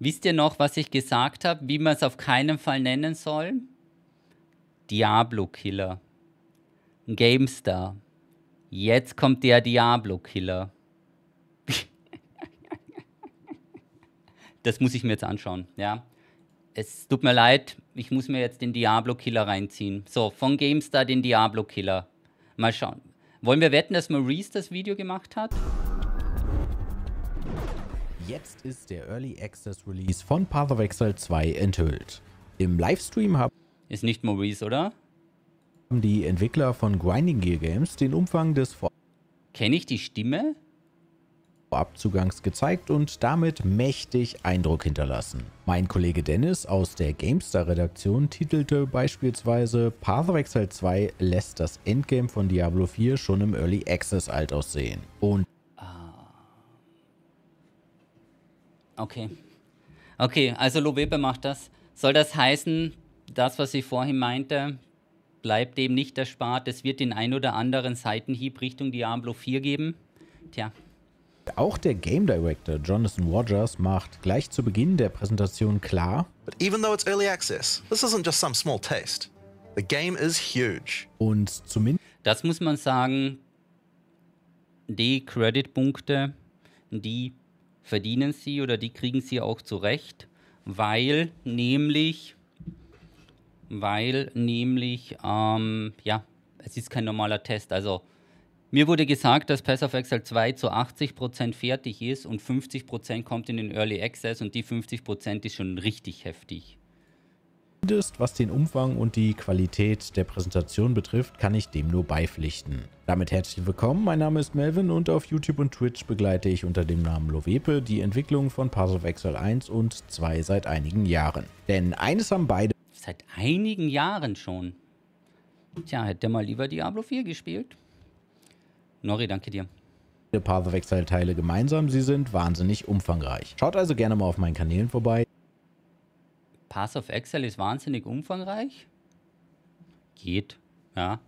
Wisst ihr noch, was ich gesagt habe, wie man es auf keinen Fall nennen soll? Diablo-Killer. GameStar. Jetzt kommt der Diablo-Killer. das muss ich mir jetzt anschauen, ja. Es tut mir leid, ich muss mir jetzt den Diablo-Killer reinziehen. So, von GameStar den Diablo-Killer. Mal schauen. Wollen wir wetten, dass Maurice das Video gemacht hat? Jetzt ist der Early Access Release von Path of Exile 2 enthüllt. Im Livestream haben... Ist nicht Maurice, oder? ...haben die Entwickler von Grinding Gear Games den Umfang des... Kenne ich die Stimme? Vorabzugangs gezeigt und damit mächtig Eindruck hinterlassen. Mein Kollege Dennis aus der GameStar-Redaktion titelte beispielsweise Path of Exile 2 lässt das Endgame von Diablo 4 schon im Early Access alt aussehen. Und Okay. Okay, also Lobebe macht das. Soll das heißen, das, was ich vorhin meinte, bleibt dem nicht erspart? Es wird den ein oder anderen Seitenhieb Richtung Diablo 4 geben? Tja. Auch der Game Director Jonathan Rogers macht gleich zu Beginn der Präsentation klar, access, Und zumindest das muss man sagen, die Creditpunkte, die verdienen sie oder die kriegen sie auch zurecht, weil nämlich, weil nämlich, ähm, ja, es ist kein normaler Test. Also mir wurde gesagt, dass Pass of Excel 2 zu 80% fertig ist und 50% kommt in den Early Access und die 50% ist schon richtig heftig. Zumindest was den Umfang und die Qualität der Präsentation betrifft, kann ich dem nur beipflichten. Damit herzlich willkommen, mein Name ist Melvin und auf YouTube und Twitch begleite ich unter dem Namen Lovepe die Entwicklung von Path of Exile 1 und 2 seit einigen Jahren. Denn eines haben beide... Seit einigen Jahren schon? Tja, hätte mal lieber Diablo 4 gespielt. Nori, danke dir. Path of Exile Teile gemeinsam, sie sind wahnsinnig umfangreich. Schaut also gerne mal auf meinen Kanälen vorbei. Pass auf Excel ist wahnsinnig umfangreich. Geht, ja.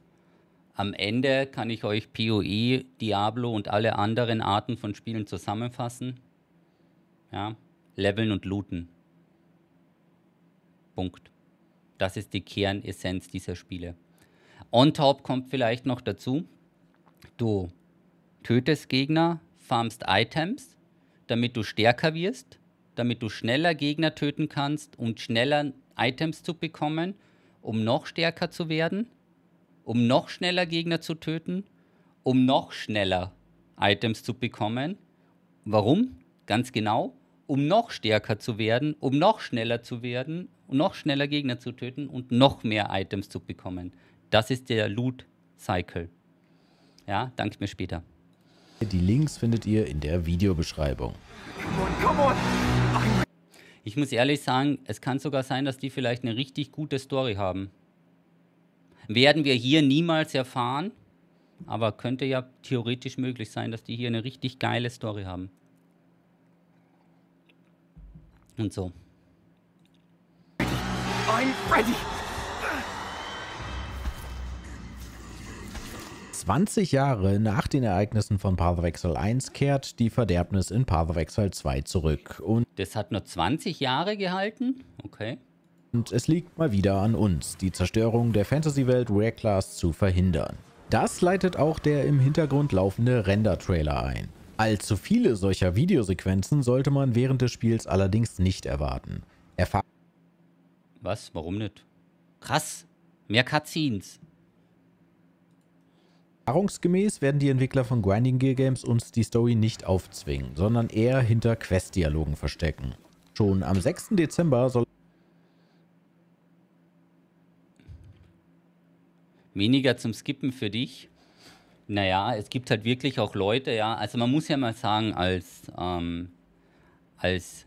Am Ende kann ich euch PoE, Diablo und alle anderen Arten von Spielen zusammenfassen. Ja, leveln und looten. Punkt. Das ist die Kernessenz dieser Spiele. On top kommt vielleicht noch dazu, du tötest Gegner, farmst Items, damit du stärker wirst damit du schneller Gegner töten kannst und um schneller Items zu bekommen, um noch stärker zu werden, um noch schneller Gegner zu töten, um noch schneller Items zu bekommen. Warum? Ganz genau, um noch stärker zu werden, um noch schneller zu werden, um noch schneller Gegner zu töten und noch mehr Items zu bekommen. Das ist der Loot Cycle. Ja, danke mir später. Die Links findet ihr in der Videobeschreibung. Come on, come on. Ich muss ehrlich sagen, es kann sogar sein, dass die vielleicht eine richtig gute Story haben. Werden wir hier niemals erfahren, aber könnte ja theoretisch möglich sein, dass die hier eine richtig geile Story haben. Und so. I'm Freddy! 20 Jahre nach den Ereignissen von Path of Exile 1 kehrt die Verderbnis in Path of Exile 2 zurück. Und das hat nur 20 Jahre gehalten? Okay. Und es liegt mal wieder an uns, die Zerstörung der Fantasy-Welt Rare Class zu verhindern. Das leitet auch der im Hintergrund laufende Render-Trailer ein. Allzu viele solcher Videosequenzen sollte man während des Spiels allerdings nicht erwarten. Erfahr Was? Warum nicht? Krass! Mehr Cutscenes! Erfahrungsgemäß werden die Entwickler von Grinding Gear Games uns die Story nicht aufzwingen, sondern eher hinter Quest-Dialogen verstecken. Schon am 6. Dezember soll... Weniger zum Skippen für dich. Naja, es gibt halt wirklich auch Leute, ja. Also man muss ja mal sagen, als, ähm, als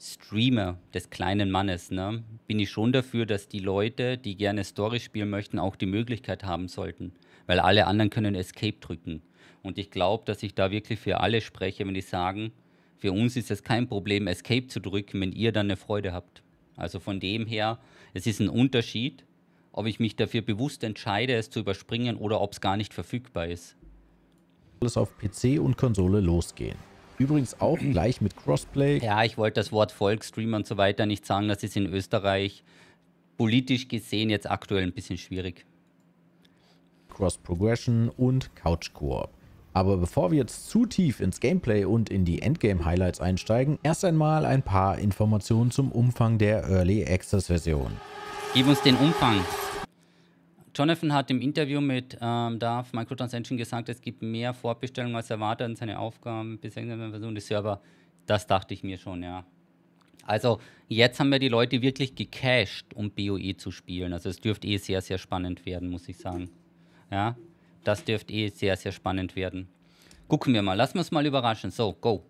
Streamer des kleinen Mannes, ne, bin ich schon dafür, dass die Leute, die gerne Story spielen möchten, auch die Möglichkeit haben sollten weil alle anderen können Escape drücken. Und ich glaube, dass ich da wirklich für alle spreche, wenn ich sage, für uns ist es kein Problem, Escape zu drücken, wenn ihr dann eine Freude habt. Also von dem her, es ist ein Unterschied, ob ich mich dafür bewusst entscheide, es zu überspringen oder ob es gar nicht verfügbar ist. Alles auf PC und Konsole losgehen. Übrigens auch gleich mit Crossplay. Ja, ich wollte das Wort Volkstream und so weiter nicht sagen. Das ist in Österreich politisch gesehen jetzt aktuell ein bisschen schwierig. Cross Progression und Couch Koop. Aber bevor wir jetzt zu tief ins Gameplay und in die Endgame Highlights einsteigen, erst einmal ein paar Informationen zum Umfang der Early Access Version. Gib uns den Umfang. Jonathan hat im Interview mit ähm, Darf Microtransaction gesagt, es gibt mehr Vorbestellungen als erwartet und seine Aufgaben in der Version des Server. Das dachte ich mir schon, ja. Also jetzt haben wir die Leute wirklich gecached, um BOE zu spielen. Also es dürfte eh sehr, sehr spannend werden, muss ich sagen. Ja, das dürfte eh sehr, sehr spannend werden. Gucken wir mal. Lassen wir uns mal überraschen. So, go.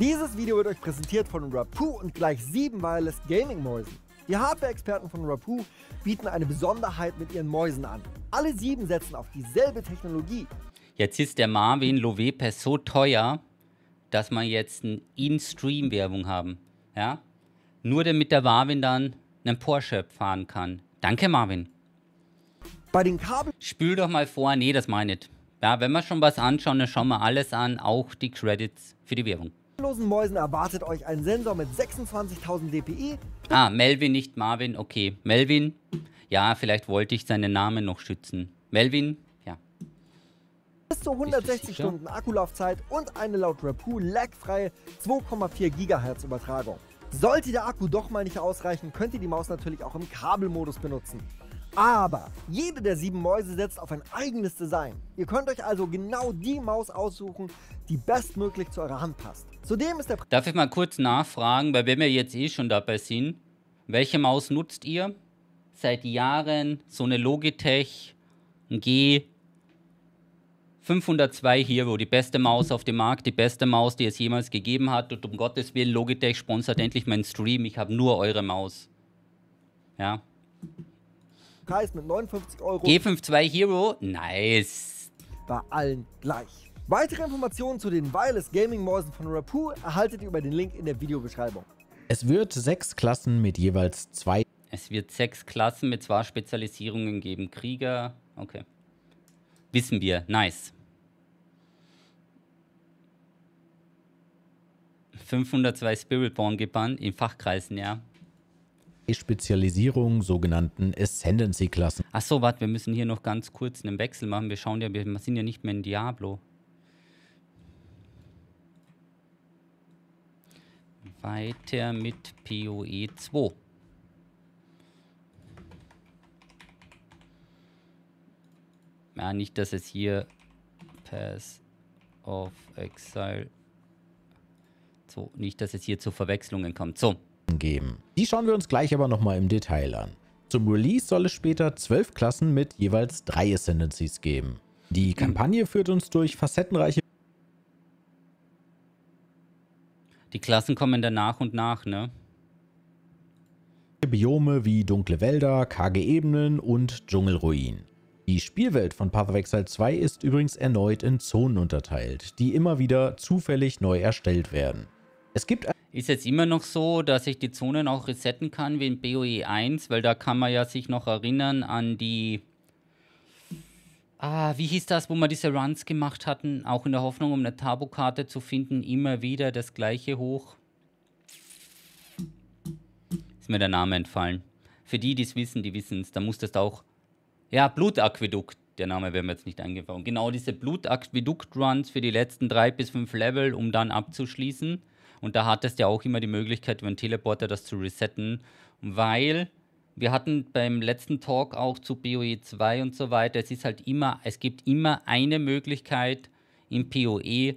Dieses Video wird euch präsentiert von Rapu und gleich sieben Wireless Gaming Mäusen. Die Hardware-Experten von Rapu bieten eine Besonderheit mit ihren Mäusen an. Alle sieben setzen auf dieselbe Technologie. Jetzt ist der Marvin Lovepe so teuer, dass man jetzt eine In-Stream-Werbung haben. Ja? Nur damit der Marvin dann einen Porsche fahren kann. Danke, Marvin. Bei den Kabel. Spül doch mal vor. Nee, das meine ich nicht. Ja, wenn wir schon was anschauen, dann schauen wir alles an, auch die Credits für die Werbung. Losen Mäusen erwartet euch ein Sensor mit 26.000 dpi. Ah, Melvin, nicht Marvin. Okay, Melvin. Ja, vielleicht wollte ich seinen Namen noch schützen. Melvin, bis zu 160 Stunden Akkulaufzeit und eine laut Rapu lagfreie 2,4 GHz Übertragung. Sollte der Akku doch mal nicht ausreichen, könnt ihr die Maus natürlich auch im Kabelmodus benutzen. Aber jede der sieben Mäuse setzt auf ein eigenes Design. Ihr könnt euch also genau die Maus aussuchen, die bestmöglich zu eurer Hand passt. Zudem ist der... Darf ich mal kurz nachfragen, weil wir jetzt eh schon dabei sind. Welche Maus nutzt ihr? Seit Jahren so eine Logitech G 502 Hero, die beste Maus auf dem Markt, die beste Maus, die es jemals gegeben hat. Und um Gottes Willen, Logitech sponsert endlich meinen Stream. Ich habe nur eure Maus. Ja. Preis mit 59 Euro. G52 Hero, nice. Bei allen gleich. Weitere Informationen zu den Wireless Gaming Mäusen von Rapu erhaltet ihr über den Link in der Videobeschreibung. Es wird sechs Klassen mit jeweils zwei. Es wird sechs Klassen mit zwei Spezialisierungen geben. Krieger, okay. Wissen wir, nice. 502 Spiritborn gebannt in Fachkreisen, ja. Spezialisierung sogenannten Ascendancy-Klassen. Achso, warte, wir müssen hier noch ganz kurz einen Wechsel machen. Wir schauen ja, wir sind ja nicht mehr in Diablo. Weiter mit PoE 2. Ja, nicht, dass es hier Pass of Exile so, nicht, dass es hier zu Verwechslungen kommt. So. Geben. Die schauen wir uns gleich aber nochmal im Detail an. Zum Release soll es später zwölf Klassen mit jeweils drei Ascendancies geben. Die Kampagne mhm. führt uns durch facettenreiche... Die Klassen kommen dann nach und nach, ne? Biome wie dunkle Wälder, karge Ebenen und Dschungelruinen. Die Spielwelt von Path of Exile 2 ist übrigens erneut in Zonen unterteilt, die immer wieder zufällig neu erstellt werden. Es gibt ist jetzt immer noch so, dass ich die Zonen auch resetten kann wie in BOE 1, weil da kann man ja sich noch erinnern an die Ah, wie hieß das, wo wir diese Runs gemacht hatten, auch in der Hoffnung, um eine Tabukarte zu finden, immer wieder das gleiche hoch? Ist mir der Name entfallen. Für die, die es wissen, die wissen es, da musstest du auch. Ja, Blutaquädukt, der Name wäre mir jetzt nicht eingefallen. Genau diese Blutaquädukt-Runs für die letzten drei bis fünf Level, um dann abzuschließen. Und da hattest du ja auch immer die Möglichkeit, über einen Teleporter das zu resetten, weil wir hatten beim letzten Talk auch zu PoE 2 und so weiter, es ist halt immer, es gibt immer eine Möglichkeit, im PoE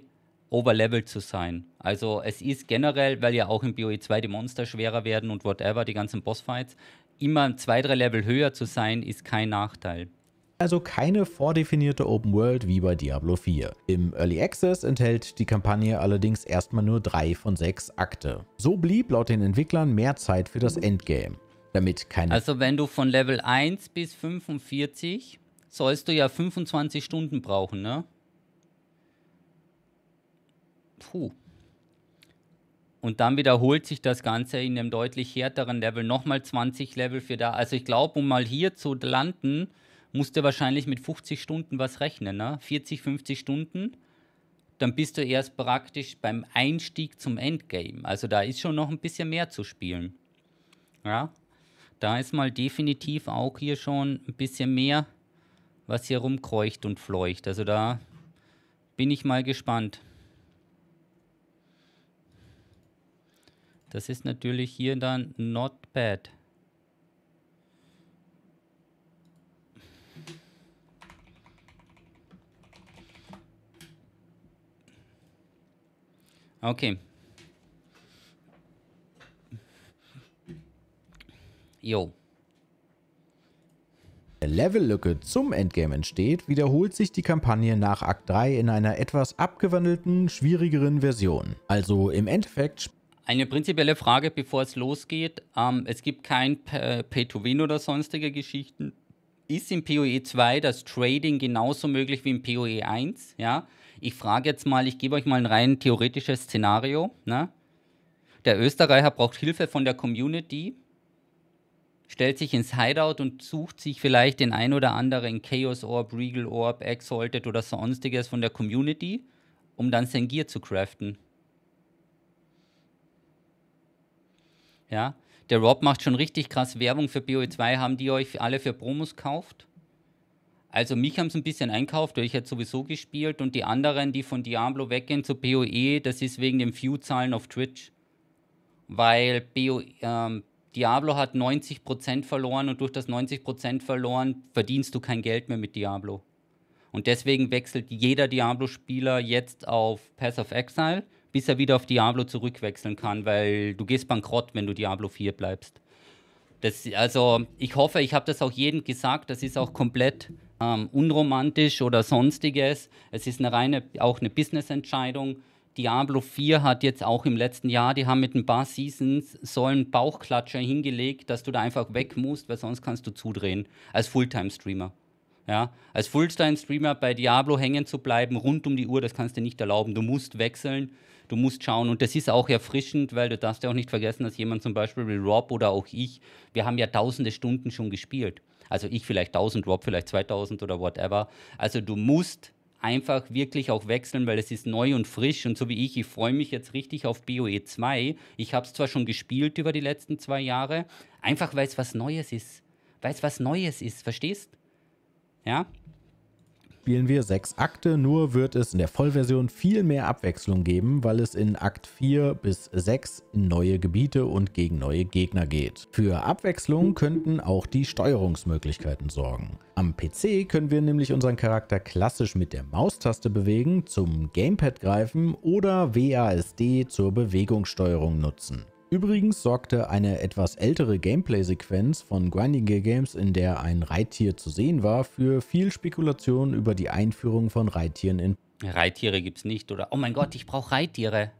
overlevelt zu sein. Also es ist generell, weil ja auch im PoE 2 die Monster schwerer werden und whatever, die ganzen Bossfights, immer zwei, drei Level höher zu sein, ist kein Nachteil also keine vordefinierte Open World wie bei Diablo 4. Im Early Access enthält die Kampagne allerdings erstmal nur drei von sechs Akte. So blieb laut den Entwicklern mehr Zeit für das Endgame, damit keine... Also wenn du von Level 1 bis 45 sollst du ja 25 Stunden brauchen, ne? Puh. Und dann wiederholt sich das Ganze in einem deutlich härteren Level. Nochmal 20 Level für da. Also ich glaube, um mal hier zu landen, musst du wahrscheinlich mit 50 Stunden was rechnen, ne? 40, 50 Stunden, dann bist du erst praktisch beim Einstieg zum Endgame. Also da ist schon noch ein bisschen mehr zu spielen. Ja, da ist mal definitiv auch hier schon ein bisschen mehr, was hier rumkreucht und fleucht. Also da bin ich mal gespannt. Das ist natürlich hier dann not bad. Okay. Jo. Levellücke zum Endgame entsteht, wiederholt sich die Kampagne nach Akt 3 in einer etwas abgewandelten, schwierigeren Version. Also im Endeffekt... Eine prinzipielle Frage, bevor es losgeht. Ähm, es gibt kein Pay-to-Win oder sonstige Geschichten. Ist im PoE 2 das Trading genauso möglich wie im PoE 1? Ja? ich frage jetzt mal, ich gebe euch mal ein rein theoretisches Szenario. Ne? Der Österreicher braucht Hilfe von der Community, stellt sich ins Hideout und sucht sich vielleicht den ein oder anderen Chaos Orb, Regal Orb, Exalted oder sonstiges von der Community, um dann sein Gear zu craften. Ja, der Rob macht schon richtig krass Werbung für BOE2. Haben die euch alle für Promos gekauft? Also mich haben sie ein bisschen einkauft, weil ich hätte sowieso gespielt und die anderen, die von Diablo weggehen zu PoE, das ist wegen den View-Zahlen auf Twitch. Weil BO, e, ähm, Diablo hat 90% verloren und durch das 90% verloren verdienst du kein Geld mehr mit Diablo. Und deswegen wechselt jeder Diablo-Spieler jetzt auf Path of Exile, bis er wieder auf Diablo zurückwechseln kann, weil du gehst bankrott, wenn du Diablo 4 bleibst. Das, also ich hoffe, ich habe das auch jedem gesagt, das ist auch komplett ähm, unromantisch oder sonstiges. Es ist eine reine, auch eine Business-Entscheidung. Diablo 4 hat jetzt auch im letzten Jahr, die haben mit ein paar Seasons so einen Bauchklatscher hingelegt, dass du da einfach weg musst, weil sonst kannst du zudrehen als Fulltime-Streamer. Ja, als Fulltime-Streamer bei Diablo hängen zu bleiben, rund um die Uhr, das kannst du nicht erlauben. Du musst wechseln, du musst schauen. Und das ist auch erfrischend, weil du darfst ja auch nicht vergessen, dass jemand zum Beispiel wie Rob oder auch ich, wir haben ja tausende Stunden schon gespielt. Also ich vielleicht 1000, Rob vielleicht 2000 oder whatever. Also du musst einfach wirklich auch wechseln, weil es ist neu und frisch und so wie ich, ich freue mich jetzt richtig auf BOE 2. Ich habe es zwar schon gespielt über die letzten zwei Jahre, einfach weil es was Neues ist. Weil es was Neues ist, verstehst? Ja? spielen wir sechs Akte, nur wird es in der Vollversion viel mehr Abwechslung geben, weil es in Akt 4 bis 6 in neue Gebiete und gegen neue Gegner geht. Für Abwechslung könnten auch die Steuerungsmöglichkeiten sorgen. Am PC können wir nämlich unseren Charakter klassisch mit der Maustaste bewegen, zum Gamepad greifen oder WASD zur Bewegungssteuerung nutzen. Übrigens sorgte eine etwas ältere Gameplay-Sequenz von Grinding Gear Games, in der ein Reittier zu sehen war, für viel Spekulation über die Einführung von Reittieren in... Reittiere gibt's nicht, oder? Oh mein Gott, ich brauche Reittiere.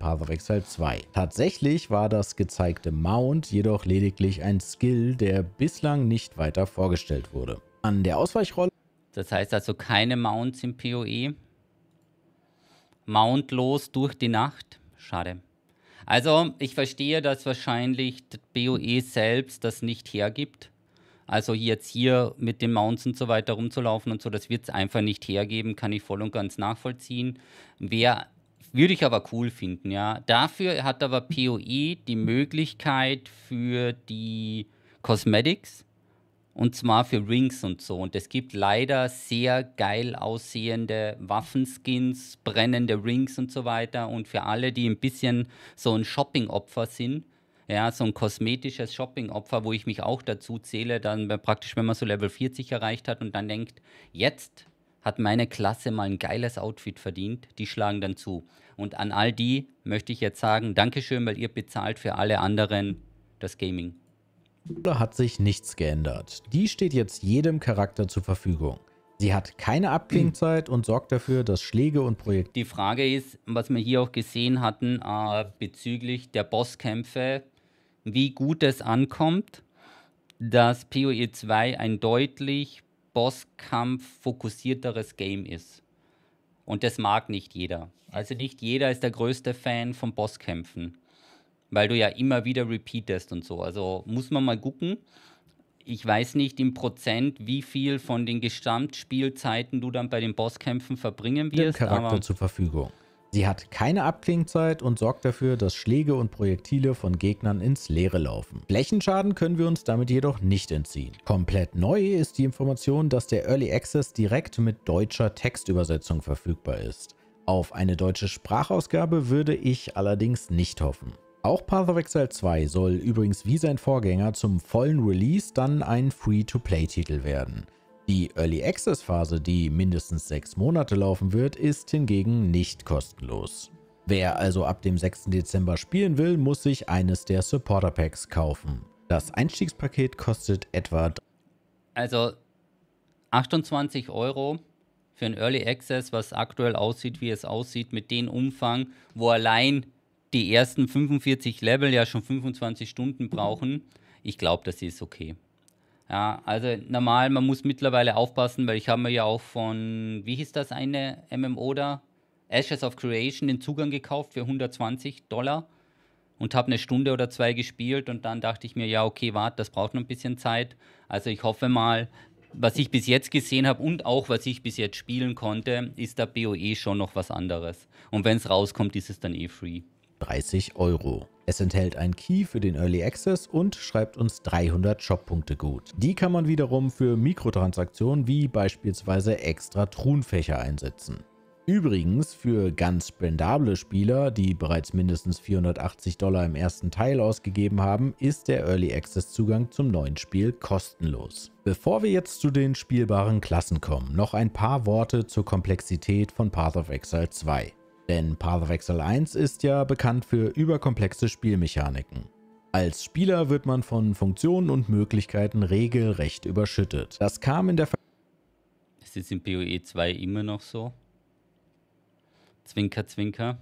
Path of Exile 2. Tatsächlich war das gezeigte Mount jedoch lediglich ein Skill, der bislang nicht weiter vorgestellt wurde. An der Ausweichrolle... Das heißt also keine Mounts im PoE. Mountlos durch die Nacht. Schade. Also ich verstehe, dass wahrscheinlich das BOE selbst das nicht hergibt. Also jetzt hier mit den Mounts und so weiter rumzulaufen und so, das wird es einfach nicht hergeben, kann ich voll und ganz nachvollziehen. Wer würde ich aber cool finden, ja. Dafür hat aber POE die Möglichkeit für die Cosmetics und zwar für Rings und so. Und es gibt leider sehr geil aussehende Waffenskins, brennende Rings und so weiter. Und für alle, die ein bisschen so ein Shoppingopfer sind, ja, so ein kosmetisches Shoppingopfer, wo ich mich auch dazu zähle, dann praktisch, wenn man so Level 40 erreicht hat und dann denkt, jetzt hat meine Klasse mal ein geiles Outfit verdient, die schlagen dann zu. Und an all die möchte ich jetzt sagen, Dankeschön, weil ihr bezahlt für alle anderen das Gaming hat sich nichts geändert. Die steht jetzt jedem Charakter zur Verfügung. Sie hat keine Abklingzeit und sorgt dafür, dass Schläge und Projekte... Die Frage ist, was wir hier auch gesehen hatten äh, bezüglich der Bosskämpfe, wie gut es ankommt, dass PoE 2 ein deutlich Bosskampf-fokussierteres Game ist. Und das mag nicht jeder. Also nicht jeder ist der größte Fan von Bosskämpfen weil du ja immer wieder repeatest und so. Also muss man mal gucken. Ich weiß nicht im Prozent, wie viel von den Gesamtspielzeiten du dann bei den Bosskämpfen verbringen wirst. Den Charakter zur Verfügung. Sie hat keine Abklingzeit und sorgt dafür, dass Schläge und Projektile von Gegnern ins Leere laufen. Flächenschaden können wir uns damit jedoch nicht entziehen. Komplett neu ist die Information, dass der Early Access direkt mit deutscher Textübersetzung verfügbar ist. Auf eine deutsche Sprachausgabe würde ich allerdings nicht hoffen. Auch Path of Exile 2 soll übrigens wie sein Vorgänger zum vollen Release dann ein Free-to-Play-Titel werden. Die Early Access Phase, die mindestens sechs Monate laufen wird, ist hingegen nicht kostenlos. Wer also ab dem 6. Dezember spielen will, muss sich eines der Supporter Packs kaufen. Das Einstiegspaket kostet etwa... Also 28 Euro für ein Early Access, was aktuell aussieht, wie es aussieht, mit dem Umfang, wo allein die ersten 45 Level ja schon 25 Stunden brauchen, ich glaube, das ist okay. Ja, also normal, man muss mittlerweile aufpassen, weil ich habe mir ja auch von, wie hieß das eine MMO da? Ashes of Creation den Zugang gekauft für 120 Dollar und habe eine Stunde oder zwei gespielt und dann dachte ich mir, ja, okay, warte, das braucht noch ein bisschen Zeit. Also ich hoffe mal, was ich bis jetzt gesehen habe und auch was ich bis jetzt spielen konnte, ist da BOE schon noch was anderes. Und wenn es rauskommt, ist es dann eh free. 30 Euro. Es enthält ein Key für den Early Access und schreibt uns 300 Shop-Punkte gut. Die kann man wiederum für Mikrotransaktionen wie beispielsweise extra Truhenfächer einsetzen. Übrigens, für ganz spendable Spieler, die bereits mindestens 480 Dollar im ersten Teil ausgegeben haben, ist der Early Access Zugang zum neuen Spiel kostenlos. Bevor wir jetzt zu den spielbaren Klassen kommen, noch ein paar Worte zur Komplexität von Path of Exile 2. Denn Pathwechsel 1 ist ja bekannt für überkomplexe Spielmechaniken. Als Spieler wird man von Funktionen und Möglichkeiten regelrecht überschüttet. Das kam in der Ver Ist jetzt in PoE 2 immer noch so? Zwinker, zwinker.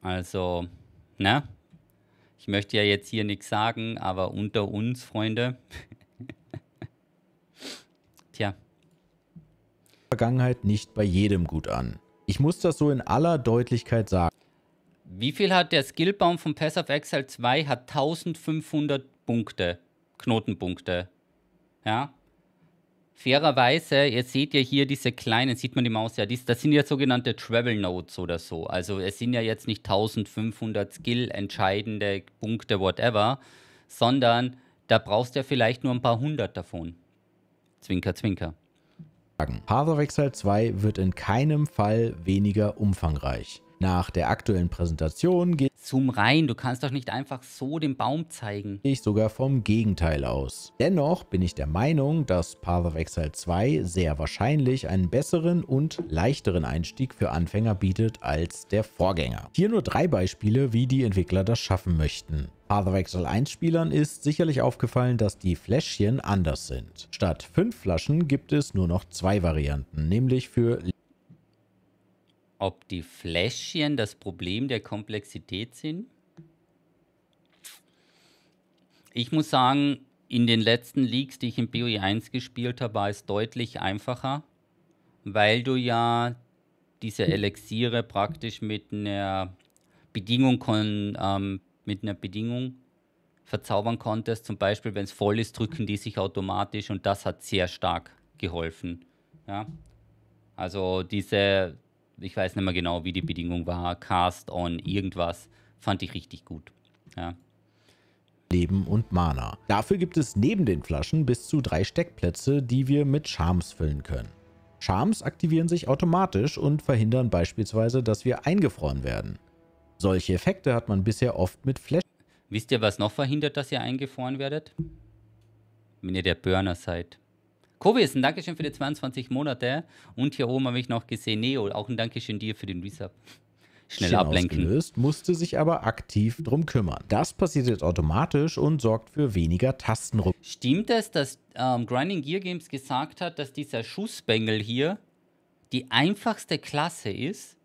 Also, na? Ich möchte ja jetzt hier nichts sagen, aber unter uns, Freunde. Tja. Vergangenheit nicht bei jedem gut an. Ich muss das so in aller Deutlichkeit sagen. Wie viel hat der Skillbaum von Pass of Exile 2? Hat 1500 Punkte, Knotenpunkte. Ja, Fairerweise, ihr seht ja hier diese kleinen, sieht man die Maus ja, das sind ja sogenannte Travel Notes oder so. Also es sind ja jetzt nicht 1500 Skill-entscheidende Punkte, whatever, sondern da brauchst du ja vielleicht nur ein paar hundert davon. Zwinker, zwinker. Path of Exile 2 wird in keinem Fall weniger umfangreich. Nach der aktuellen Präsentation geht zum rein, du kannst doch nicht einfach so den Baum zeigen. Ich sogar vom Gegenteil aus. Dennoch bin ich der Meinung, dass Path of Exile 2 sehr wahrscheinlich einen besseren und leichteren Einstieg für Anfänger bietet als der Vorgänger. Hier nur drei Beispiele, wie die Entwickler das schaffen möchten. Path of Exile 1 Spielern ist sicherlich aufgefallen, dass die Fläschchen anders sind. Statt fünf Flaschen gibt es nur noch zwei Varianten, nämlich für ob die Fläschchen das Problem der Komplexität sind? Ich muss sagen, in den letzten Leaks, die ich im BOE 1 gespielt habe, war es deutlich einfacher, weil du ja diese Elixiere praktisch mit einer Bedingung, kon, ähm, mit einer Bedingung verzaubern konntest. Zum Beispiel, wenn es voll ist, drücken die sich automatisch und das hat sehr stark geholfen. Ja? Also diese, ich weiß nicht mehr genau, wie die Bedingung war, Cast on irgendwas, fand ich richtig gut. Ja. Leben und Mana. Dafür gibt es neben den Flaschen bis zu drei Steckplätze, die wir mit Charms füllen können. Charms aktivieren sich automatisch und verhindern beispielsweise, dass wir eingefroren werden. Solche Effekte hat man bisher oft mit Flash. Wisst ihr, was noch verhindert, dass ihr eingefroren werdet? Wenn ihr der Burner seid. Kobis, ein Dankeschön für die 22 Monate. Und hier oben habe ich noch gesehen, Neo, auch ein Dankeschön dir für den Resub. Schnell ablenken. Ausgelöst, musste sich aber aktiv drum kümmern. Das passiert jetzt automatisch und sorgt für weniger Tastenruck. Stimmt es, dass ähm, Grinding Gear Games gesagt hat, dass dieser Schussbengel hier die einfachste Klasse ist,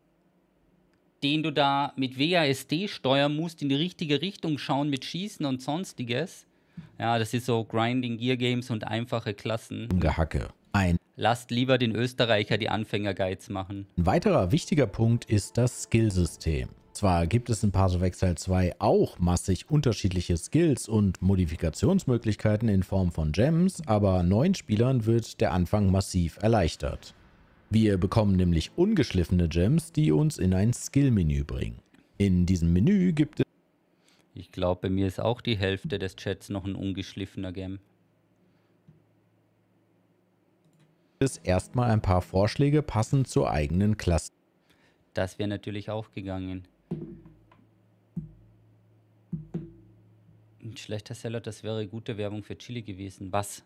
den du da mit WASD steuern musst, in die richtige Richtung schauen mit Schießen und sonstiges? Ja, das ist so Grinding Gear Games und einfache Klassen. Gehacke. Ein. Lasst lieber den Österreicher die Anfängerguides machen. Ein weiterer wichtiger Punkt ist das Skillsystem. Zwar gibt es in Path of Exile 2 auch massig unterschiedliche Skills und Modifikationsmöglichkeiten in Form von Gems, aber neuen Spielern wird der Anfang massiv erleichtert. Wir bekommen nämlich ungeschliffene Gems, die uns in ein Skill-Menü bringen. In diesem Menü gibt es ich glaube, bei mir ist auch die Hälfte des Chats noch ein ungeschliffener Game. Es erstmal ein paar Vorschläge passend zur eigenen Klasse. Das wäre natürlich auch gegangen. Ein schlechter Seller, das wäre gute Werbung für Chili gewesen. Was?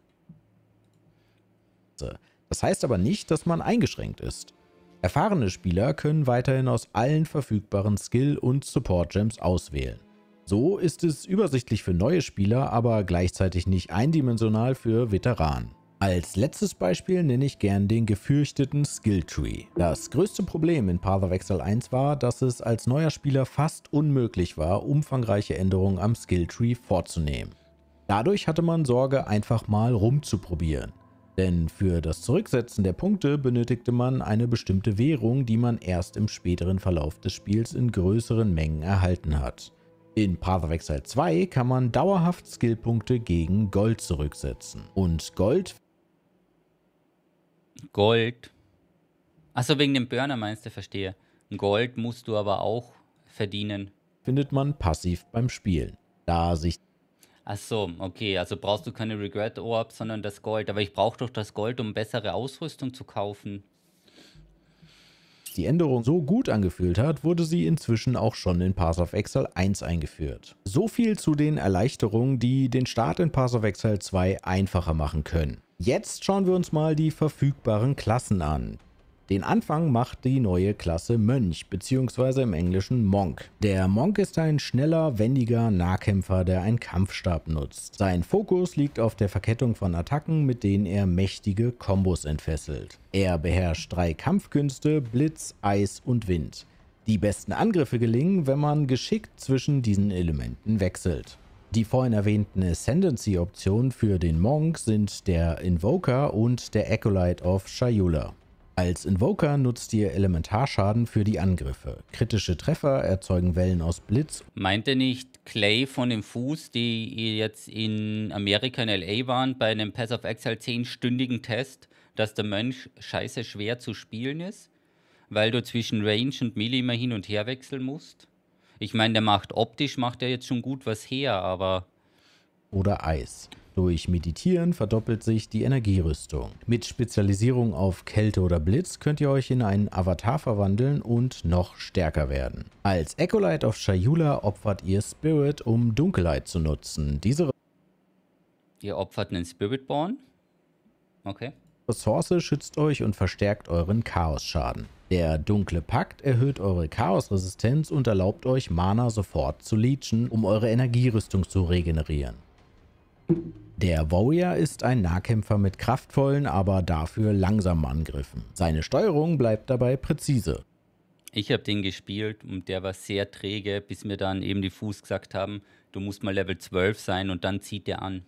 Das heißt aber nicht, dass man eingeschränkt ist. Erfahrene Spieler können weiterhin aus allen verfügbaren Skill- und Support-Gems auswählen. So ist es übersichtlich für neue Spieler, aber gleichzeitig nicht eindimensional für Veteranen. Als letztes Beispiel nenne ich gern den gefürchteten Skilltree. Das größte Problem in Path of Exile 1 war, dass es als neuer Spieler fast unmöglich war, umfangreiche Änderungen am Skilltree vorzunehmen. Dadurch hatte man Sorge, einfach mal rumzuprobieren. Denn für das Zurücksetzen der Punkte benötigte man eine bestimmte Währung, die man erst im späteren Verlauf des Spiels in größeren Mengen erhalten hat. In Path of Exile 2 kann man dauerhaft Skillpunkte gegen Gold zurücksetzen. Und Gold... Gold. Achso, wegen dem Burner meinst du, verstehe. Gold musst du aber auch verdienen. Findet man passiv beim Spielen, da sich... Achso, okay, also brauchst du keine Regret Orbs, sondern das Gold. Aber ich brauche doch das Gold, um bessere Ausrüstung zu kaufen die Änderung so gut angefühlt hat, wurde sie inzwischen auch schon in Pass of Exile 1 eingeführt. So viel zu den Erleichterungen, die den Start in Pass of Exile 2 einfacher machen können. Jetzt schauen wir uns mal die verfügbaren Klassen an. Den Anfang macht die neue Klasse Mönch, bzw. im Englischen Monk. Der Monk ist ein schneller, wendiger Nahkämpfer, der einen Kampfstab nutzt. Sein Fokus liegt auf der Verkettung von Attacken, mit denen er mächtige Kombos entfesselt. Er beherrscht drei Kampfkünste, Blitz, Eis und Wind. Die besten Angriffe gelingen, wenn man geschickt zwischen diesen Elementen wechselt. Die vorhin erwähnten Ascendancy-Optionen für den Monk sind der Invoker und der Acolyte of Shayula. Als Invoker nutzt ihr Elementarschaden für die Angriffe. Kritische Treffer erzeugen Wellen aus Blitz. Meint ihr nicht Clay von dem Fuß, die jetzt in Amerika in LA waren, bei einem Pass of Exile 10-stündigen Test, dass der Mönch scheiße schwer zu spielen ist? Weil du zwischen Range und Melee immer hin und her wechseln musst? Ich meine, der macht optisch, macht er jetzt schon gut was her, aber... Oder Eis. Durch Meditieren verdoppelt sich die Energierüstung. Mit Spezialisierung auf Kälte oder Blitz könnt ihr euch in einen Avatar verwandeln und noch stärker werden. Als Ecolite auf Shayula opfert ihr Spirit, um Dunkelheit zu nutzen. Diese ihr opfert einen Spiritborn? Okay. Ressource schützt euch und verstärkt euren Chaosschaden. Der dunkle Pakt erhöht eure Chaosresistenz und erlaubt euch, Mana sofort zu leechen, um eure Energierüstung zu regenerieren. Der Warrior ist ein Nahkämpfer mit kraftvollen, aber dafür langsamen Angriffen. Seine Steuerung bleibt dabei präzise. Ich habe den gespielt und der war sehr träge, bis mir dann eben die Fuß gesagt haben, du musst mal Level 12 sein und dann zieht der an.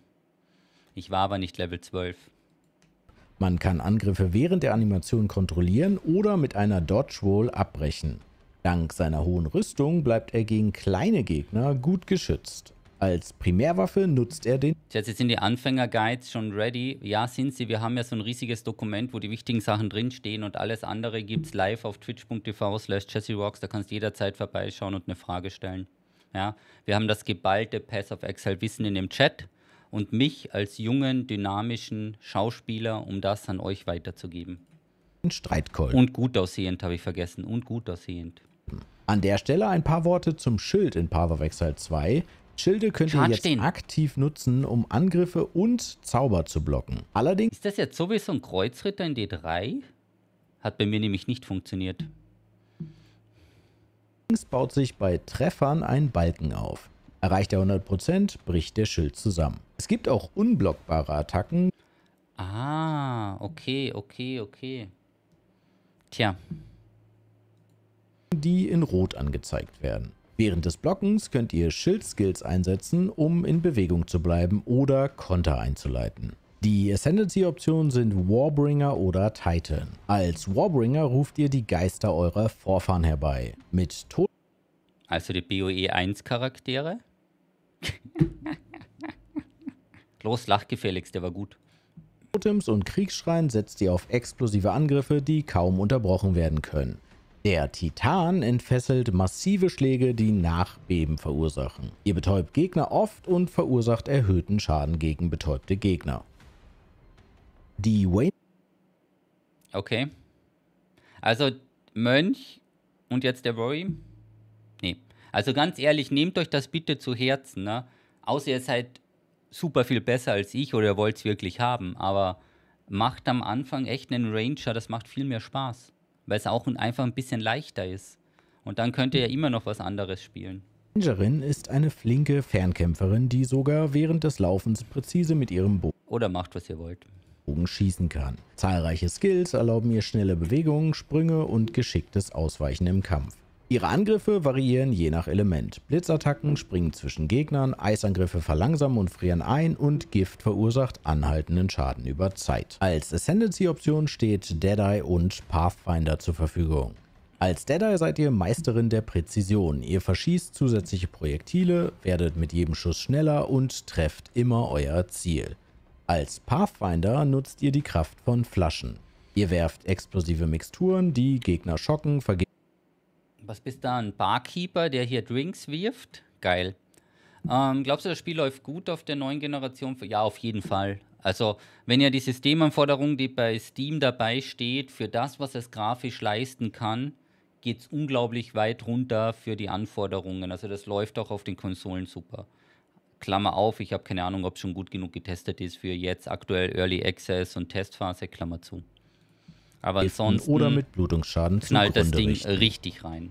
Ich war aber nicht Level 12. Man kann Angriffe während der Animation kontrollieren oder mit einer Dodge Roll abbrechen. Dank seiner hohen Rüstung bleibt er gegen kleine Gegner gut geschützt. Als Primärwaffe nutzt er den. Jetzt sind die Anfänger-Guides schon ready. Ja, sind sie. Wir haben ja so ein riesiges Dokument, wo die wichtigen Sachen drinstehen und alles andere gibt es live auf twitch.tv slash jesserocks. Da kannst du jederzeit vorbeischauen und eine Frage stellen. Ja, wir haben das geballte Pass of Excel Wissen in dem Chat und mich als jungen, dynamischen Schauspieler, um das an euch weiterzugeben. Ein Streitkolben. Und gut aussehend, habe ich vergessen. Und gut aussehend. An der Stelle ein paar Worte zum Schild in Path of Exile 2, Schilde könnt ihr jetzt stehen. aktiv nutzen, um Angriffe und Zauber zu blocken. Allerdings... Ist das jetzt sowieso ein Kreuzritter in D3? Hat bei mir nämlich nicht funktioniert. Links baut sich bei Treffern ein Balken auf. Erreicht er 100%, bricht der Schild zusammen. Es gibt auch unblockbare Attacken. Ah, okay, okay, okay. Tja. Die in Rot angezeigt werden. Während des Blockens könnt ihr Schildskills einsetzen, um in Bewegung zu bleiben oder Konter einzuleiten. Die Ascendancy-Optionen sind Warbringer oder Titan. Als Warbringer ruft ihr die Geister eurer Vorfahren herbei. Mit Tod also die BOE 1 Charaktere. Los, lach gefälligst, der war gut. Totems und Kriegsschreien setzt ihr auf explosive Angriffe, die kaum unterbrochen werden können. Der Titan entfesselt massive Schläge, die Nachbeben verursachen. Ihr betäubt Gegner oft und verursacht erhöhten Schaden gegen betäubte Gegner. Die Wayne... Okay. Also Mönch und jetzt der Rory? Nee. Also ganz ehrlich, nehmt euch das bitte zu Herzen, ne? Außer ihr seid super viel besser als ich oder ihr wollt es wirklich haben, aber macht am Anfang echt einen Ranger, das macht viel mehr Spaß weil es auch einfach ein bisschen leichter ist. Und dann könnt ihr ja immer noch was anderes spielen. Rangerin ist eine flinke Fernkämpferin, die sogar während des Laufens präzise mit ihrem Bogen oder macht was ihr wollt. Bogen schießen kann. Zahlreiche Skills erlauben ihr schnelle Bewegungen, Sprünge und geschicktes Ausweichen im Kampf. Ihre Angriffe variieren je nach Element. Blitzattacken springen zwischen Gegnern, Eisangriffe verlangsamen und frieren ein und Gift verursacht anhaltenden Schaden über Zeit. Als Ascendancy-Option steht Deadeye und Pathfinder zur Verfügung. Als Deadeye seid ihr Meisterin der Präzision. Ihr verschießt zusätzliche Projektile, werdet mit jedem Schuss schneller und trefft immer euer Ziel. Als Pathfinder nutzt ihr die Kraft von Flaschen. Ihr werft explosive Mixturen, die Gegner schocken, vergeben was bist da? Ein Barkeeper, der hier Drinks wirft? Geil. Ähm, glaubst du, das Spiel läuft gut auf der neuen Generation? Ja, auf jeden Fall. Also, wenn ja die Systemanforderung, die bei Steam dabei steht, für das, was es grafisch leisten kann, geht es unglaublich weit runter für die Anforderungen. Also, das läuft auch auf den Konsolen super. Klammer auf, ich habe keine Ahnung, ob es schon gut genug getestet ist für jetzt aktuell Early Access und Testphase, Klammer zu. Aber ansonsten oder mit Blutungsschaden knallt das Ding richten. richtig rein.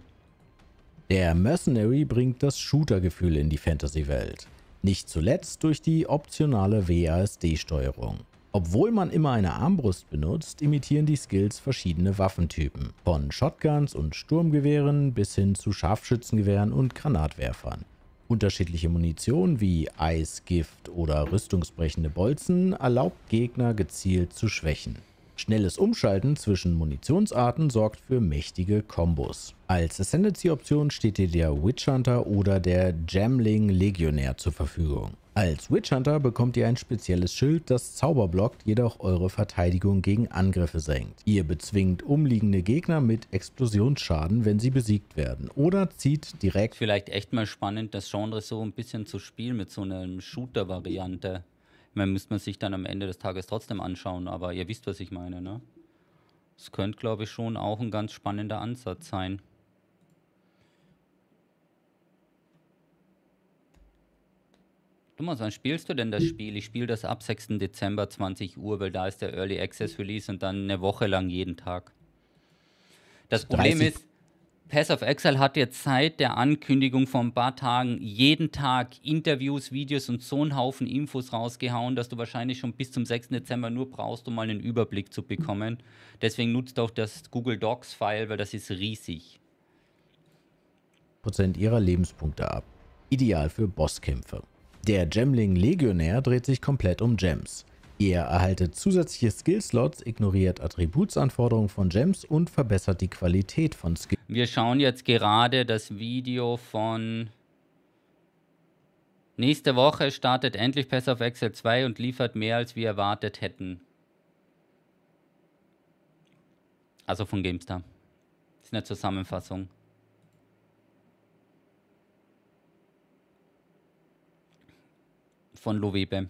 Der Mercenary bringt das Shooter-Gefühl in die Fantasy-Welt. Nicht zuletzt durch die optionale WASD-Steuerung. Obwohl man immer eine Armbrust benutzt, imitieren die Skills verschiedene Waffentypen. Von Shotguns und Sturmgewehren bis hin zu Scharfschützengewehren und Granatwerfern. Unterschiedliche Munition wie Eis, Gift oder rüstungsbrechende Bolzen erlaubt Gegner gezielt zu schwächen. Schnelles Umschalten zwischen Munitionsarten sorgt für mächtige Kombos. Als Ascendancy-Option steht dir der Witch Hunter oder der Jamling Legionär zur Verfügung. Als Witch Hunter bekommt ihr ein spezielles Schild, das Zauber blockt, jedoch eure Verteidigung gegen Angriffe senkt. Ihr bezwingt umliegende Gegner mit Explosionsschaden, wenn sie besiegt werden oder zieht direkt... Vielleicht echt mal spannend, das Genre so ein bisschen zu spielen mit so einer Shooter-Variante. Man müsste man sich dann am Ende des Tages trotzdem anschauen, aber ihr wisst, was ich meine, ne? Es könnte, glaube ich, schon auch ein ganz spannender Ansatz sein. Thomas, wann spielst du denn das Spiel? Ich spiele das ab 6. Dezember 20 Uhr, weil da ist der Early Access Release und dann eine Woche lang jeden Tag. Das Problem 30. ist, Pass of Exile hat jetzt seit der Ankündigung von ein paar Tagen jeden Tag Interviews, Videos und so einen Haufen Infos rausgehauen, dass du wahrscheinlich schon bis zum 6. Dezember nur brauchst, um mal einen Überblick zu bekommen. Deswegen nutzt auch das Google Docs-File, weil das ist riesig. Prozent ihrer Lebenspunkte ab. Ideal für Bosskämpfe. Der Gemling Legionär dreht sich komplett um Gems. Ihr erhaltet zusätzliche Skill-Slots, ignoriert Attributsanforderungen von Gems und verbessert die Qualität von Skills. Wir schauen jetzt gerade das Video von... Nächste Woche startet endlich Pass of Excel 2 und liefert mehr, als wir erwartet hätten. Also von GameStar. Das ist eine Zusammenfassung. Von Lovebe.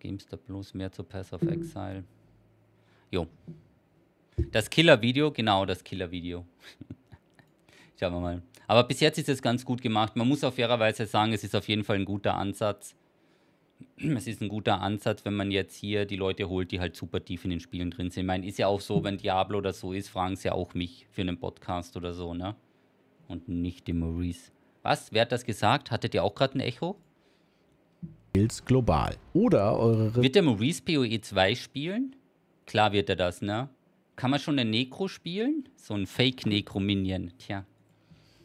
GameStop Plus mehr zu Pass of Exile. Jo. Das Killer-Video, genau das Killer-Video. Schauen wir mal. Aber bis jetzt ist es ganz gut gemacht. Man muss auf fairerweise sagen, es ist auf jeden Fall ein guter Ansatz. Es ist ein guter Ansatz, wenn man jetzt hier die Leute holt, die halt super tief in den Spielen drin sind. Ich meine, ist ja auch so, wenn Diablo oder so ist, fragen sie ja auch mich für einen Podcast oder so, ne? Und nicht die Maurice. Was? Wer hat das gesagt? Hattet ihr auch gerade ein Echo? Skills global. Oder eure. Re wird der Maurice PoE 2 spielen? Klar wird er das, ne? Kann man schon den Necro spielen? So ein Fake-Necro-Minion, tja.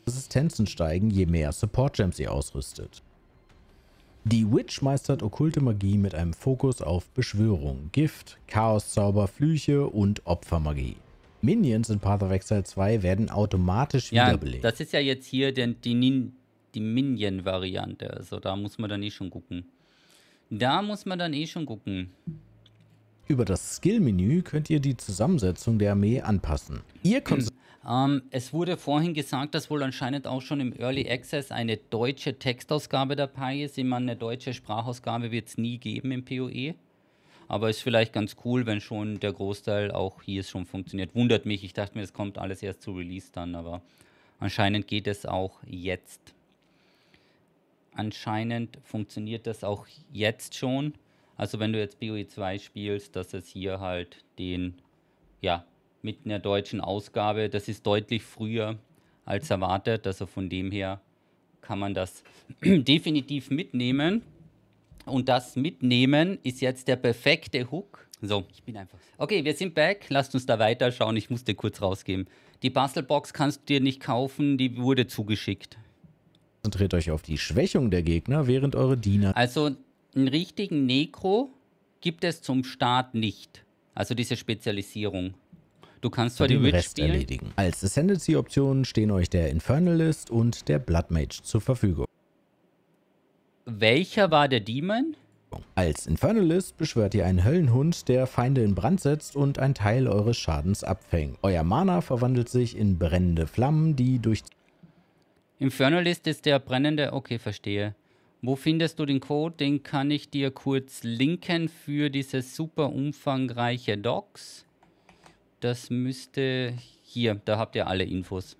Resistenzen steigen, je mehr Support-Gems ihr ausrüstet. Die Witch meistert okkulte Magie mit einem Fokus auf Beschwörung, Gift, Chaoszauber, Flüche und Opfermagie. Minions in Path of Exile 2 werden automatisch ja, wiederbelebt. Das ist ja jetzt hier die, die, die Minion-Variante. Also da muss man dann eh schon gucken. Da muss man dann eh schon gucken. Über das Skill-Menü könnt ihr die Zusammensetzung der Armee anpassen. Ihr könnt... Hm. Ähm, es wurde vorhin gesagt, dass wohl anscheinend auch schon im Early Access eine deutsche Textausgabe dabei ist. Ich meine, eine deutsche Sprachausgabe wird es nie geben im PoE. Aber ist vielleicht ganz cool, wenn schon der Großteil auch hier schon funktioniert. Wundert mich, ich dachte mir, es kommt alles erst zu Release dann, aber anscheinend geht es auch jetzt anscheinend funktioniert das auch jetzt schon. Also wenn du jetzt BOE 2 spielst, dass es hier halt den, ja, mit einer deutschen Ausgabe, das ist deutlich früher als erwartet. Also von dem her kann man das definitiv mitnehmen. Und das Mitnehmen ist jetzt der perfekte Hook. So. Ich bin einfach. Okay, wir sind back. Lasst uns da weiterschauen. Ich musste kurz rausgeben. Die Bastelbox kannst du dir nicht kaufen, die wurde zugeschickt. Konzentriert euch auf die Schwächung der Gegner, während eure Diener. Also einen richtigen Necro gibt es zum Start nicht. Also diese Spezialisierung. Du kannst zwar den die Rest spielen. erledigen. Als Ascendancy-Optionen stehen euch der Infernalist und der Bloodmage zur Verfügung. Welcher war der Demon? Als Infernalist beschwört ihr einen Höllenhund, der Feinde in Brand setzt und einen Teil eures Schadens abfängt. Euer Mana verwandelt sich in brennende Flammen, die durch Infernalist ist der brennende. Okay, verstehe. Wo findest du den Code? Den kann ich dir kurz linken für diese super umfangreiche Docs. Das müsste hier, da habt ihr alle Infos.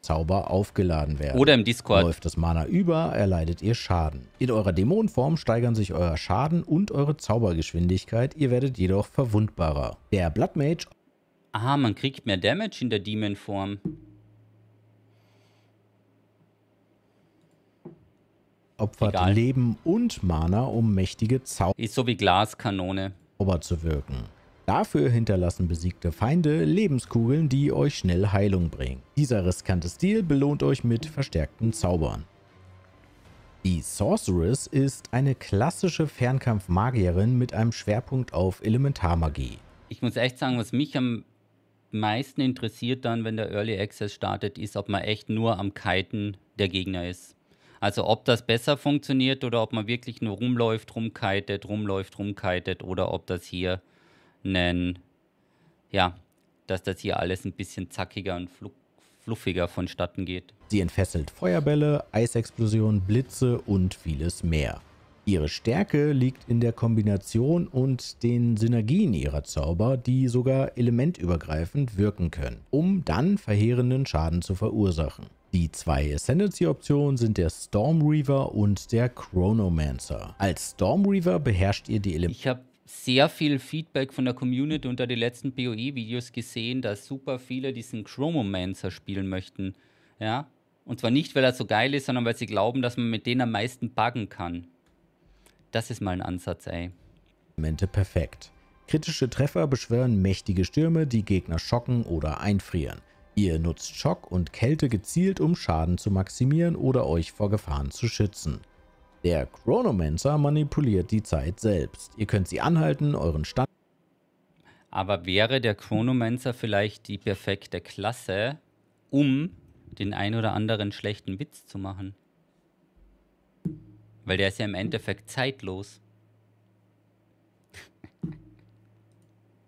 Zauber aufgeladen werden. Oder im Discord. Läuft das Mana über, erleidet ihr Schaden. In eurer Dämonenform steigern sich euer Schaden und eure Zaubergeschwindigkeit. Ihr werdet jedoch verwundbarer. Der Bloodmage. Ah, man kriegt mehr Damage in der Demon-Form. opfert Egal. Leben und Mana, um mächtige Zauber Ist so wie Glaskanone. zu wirken. Dafür hinterlassen besiegte Feinde Lebenskugeln, die euch schnell Heilung bringen. Dieser riskante Stil belohnt euch mit verstärkten Zaubern. Die Sorceress ist eine klassische Fernkampfmagierin mit einem Schwerpunkt auf Elementarmagie. Ich muss echt sagen, was mich am meisten interessiert dann, wenn der Early Access startet, ist, ob man echt nur am Kiten der Gegner ist. Also ob das besser funktioniert oder ob man wirklich nur rumläuft, rumkitet, rumläuft, rumkitet oder ob das hier einen, ja, dass das hier alles ein bisschen zackiger und fluch, fluffiger vonstatten geht. Sie entfesselt Feuerbälle, Eisexplosionen, Blitze und vieles mehr. Ihre Stärke liegt in der Kombination und den Synergien ihrer Zauber, die sogar elementübergreifend wirken können, um dann verheerenden Schaden zu verursachen. Die zwei Ascendancy-Optionen sind der Storm Reaver und der Chronomancer. Als Storm Reaver beherrscht ihr die Elemente. Ich habe sehr viel Feedback von der Community unter den letzten BOE-Videos gesehen, dass super viele diesen Chronomancer spielen möchten. Ja? Und zwar nicht, weil er so geil ist, sondern weil sie glauben, dass man mit denen am meisten buggen kann. Das ist mal ein Ansatz, ey. Elemente perfekt. Kritische Treffer beschwören mächtige Stürme, die Gegner schocken oder einfrieren. Ihr nutzt Schock und Kälte gezielt, um Schaden zu maximieren oder euch vor Gefahren zu schützen. Der Chronomancer manipuliert die Zeit selbst. Ihr könnt sie anhalten, euren Stand... Aber wäre der Chronomancer vielleicht die perfekte Klasse, um den ein oder anderen schlechten Witz zu machen? Weil der ist ja im Endeffekt zeitlos.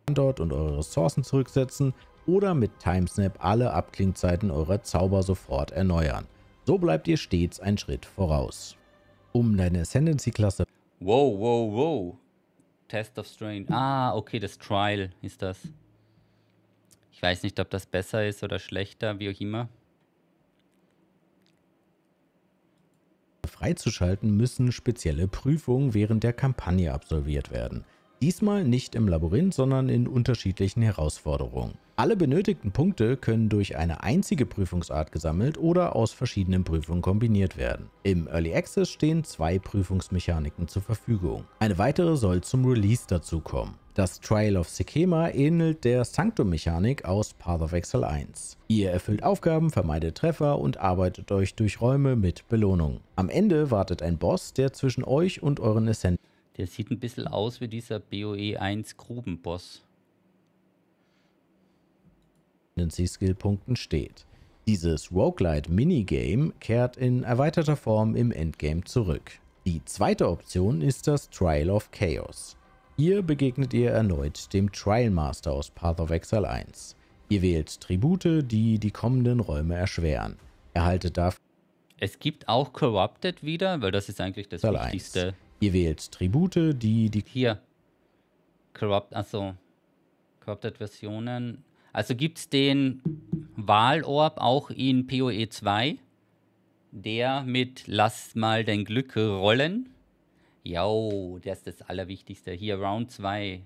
Standort und eure Ressourcen zurücksetzen, oder mit Timesnap alle Abklingzeiten eurer Zauber sofort erneuern. So bleibt ihr stets einen Schritt voraus. Um deine Ascendancy-Klasse... Wow, wow, wow. Test of Strain. Ah, okay, das Trial ist das. Ich weiß nicht, ob das besser ist oder schlechter, wie auch immer. Freizuschalten müssen spezielle Prüfungen während der Kampagne absolviert werden. Diesmal nicht im Labyrinth, sondern in unterschiedlichen Herausforderungen. Alle benötigten Punkte können durch eine einzige Prüfungsart gesammelt oder aus verschiedenen Prüfungen kombiniert werden. Im Early Access stehen zwei Prüfungsmechaniken zur Verfügung. Eine weitere soll zum Release dazukommen. Das Trial of Sekema ähnelt der Sanctum-Mechanik aus Path of Exile 1. Ihr erfüllt Aufgaben, vermeidet Treffer und arbeitet euch durch Räume mit Belohnung. Am Ende wartet ein Boss, der zwischen euch und euren Essenzen der sieht ein bisschen aus wie dieser BOE1 Grubenboss. Skill-Punkten steht. Dieses Roguelite Minigame kehrt in erweiterter Form im Endgame zurück. Die zweite Option ist das Trial of Chaos. Hier begegnet ihr erneut dem Trial aus Path of Exile 1. Ihr wählt Tribute, die die kommenden Räume erschweren. Erhaltet dafür... Es gibt auch Corrupted wieder, weil das ist eigentlich das Wichtigste. Ihr wählt Tribute, die die. Hier. Corrupt, achso. Corrupted Versionen. Also gibt es den Wahlorb auch in PoE 2, der mit Lass mal dein Glück rollen. Jo, der ist das Allerwichtigste. Hier Round 2.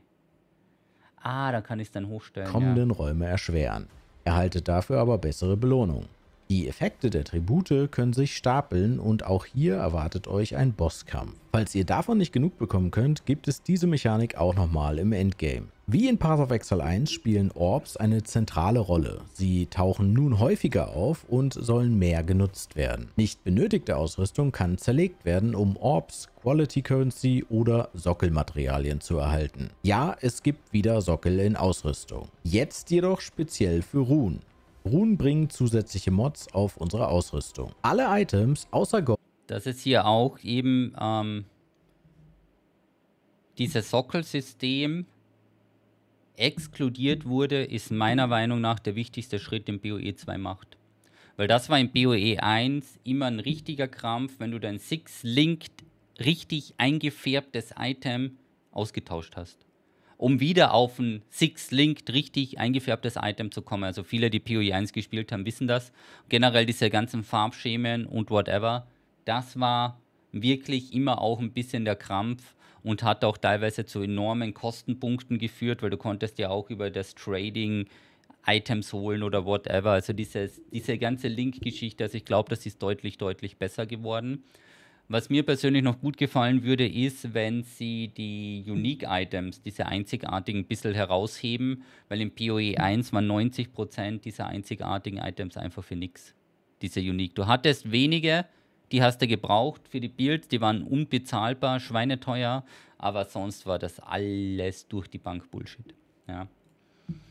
Ah, da kann ich es dann hochstellen. Kommenden ja. Räume erschweren. Erhaltet dafür aber bessere Belohnung. Die Effekte der Tribute können sich stapeln und auch hier erwartet euch ein Bosskampf. Falls ihr davon nicht genug bekommen könnt, gibt es diese Mechanik auch nochmal im Endgame. Wie in Path of Exile 1 spielen Orbs eine zentrale Rolle. Sie tauchen nun häufiger auf und sollen mehr genutzt werden. Nicht benötigte Ausrüstung kann zerlegt werden, um Orbs, Quality Currency oder Sockelmaterialien zu erhalten. Ja, es gibt wieder Sockel in Ausrüstung. Jetzt jedoch speziell für Ruhen. Runen bringen zusätzliche Mods auf unsere Ausrüstung. Alle Items außer Gold. Das ist hier auch eben ähm, dieses Sockelsystem exkludiert wurde, ist meiner Meinung nach der wichtigste Schritt, den BOE 2 macht. Weil das war in BOE 1 immer ein richtiger Krampf, wenn du dein Six-Linked richtig eingefärbtes Item ausgetauscht hast um wieder auf ein Six-Linked richtig eingefärbtes Item zu kommen. Also viele, die POE 1 gespielt haben, wissen das. Generell diese ganzen Farbschemen und whatever, das war wirklich immer auch ein bisschen der Krampf und hat auch teilweise zu enormen Kostenpunkten geführt, weil du konntest ja auch über das Trading Items holen oder whatever. Also dieses, diese ganze Link-Geschichte, also ich glaube, das ist deutlich, deutlich besser geworden. Was mir persönlich noch gut gefallen würde, ist, wenn sie die Unique Items, diese einzigartigen, ein bisschen herausheben, weil im PoE 1 waren 90% dieser einzigartigen Items einfach für nichts. Diese Unique. Du hattest wenige, die hast du gebraucht für die Builds, die waren unbezahlbar, schweineteuer, aber sonst war das alles durch die Bank Bullshit. Ja.